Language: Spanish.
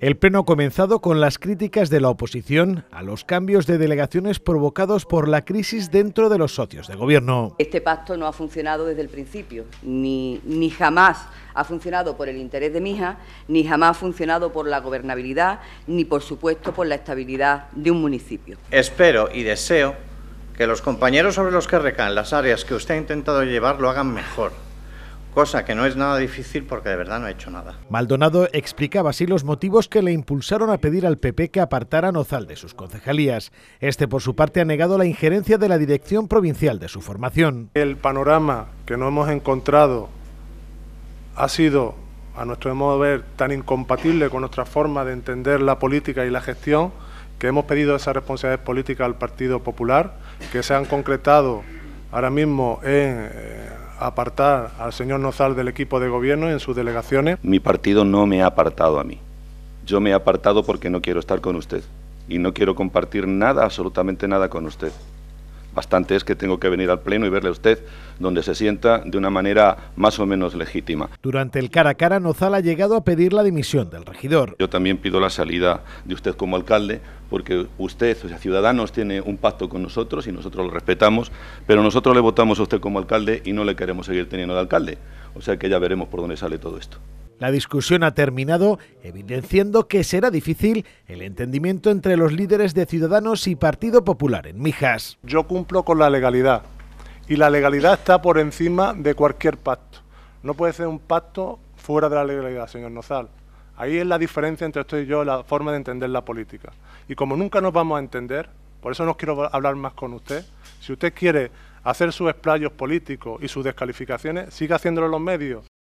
El pleno ha comenzado con las críticas de la oposición a los cambios de delegaciones provocados por la crisis dentro de los socios de gobierno. Este pacto no ha funcionado desde el principio, ni, ni jamás ha funcionado por el interés de Mija, ni jamás ha funcionado por la gobernabilidad, ni por supuesto por la estabilidad de un municipio. Espero y deseo que los compañeros sobre los que recaen las áreas que usted ha intentado llevar lo hagan mejor cosa que no es nada difícil porque de verdad no ha hecho nada. Maldonado explicaba así los motivos que le impulsaron a pedir al PP que apartara a Nozal de sus concejalías. Este, por su parte, ha negado la injerencia de la dirección provincial de su formación. El panorama que no hemos encontrado ha sido, a nuestro modo de ver, tan incompatible con nuestra forma de entender la política y la gestión que hemos pedido esa responsabilidad política... al Partido Popular, que se han concretado ahora mismo en eh, apartar al señor Nozal del equipo de gobierno en sus delegaciones. Mi partido no me ha apartado a mí. Yo me he apartado porque no quiero estar con usted y no quiero compartir nada, absolutamente nada con usted. Bastante es que tengo que venir al Pleno y verle a usted donde se sienta de una manera más o menos legítima. Durante el cara a cara, Nozal ha llegado a pedir la dimisión del regidor. Yo también pido la salida de usted como alcalde, porque usted, o sea, Ciudadanos, tiene un pacto con nosotros y nosotros lo respetamos, pero nosotros le votamos a usted como alcalde y no le queremos seguir teniendo de alcalde. O sea que ya veremos por dónde sale todo esto. La discusión ha terminado evidenciando que será difícil el entendimiento entre los líderes de Ciudadanos y Partido Popular en Mijas. Yo cumplo con la legalidad y la legalidad está por encima de cualquier pacto. No puede ser un pacto fuera de la legalidad, señor Nozal. Ahí es la diferencia entre usted y yo, la forma de entender la política. Y como nunca nos vamos a entender, por eso no quiero hablar más con usted, si usted quiere hacer sus explayos políticos y sus descalificaciones, siga haciéndolo en los medios.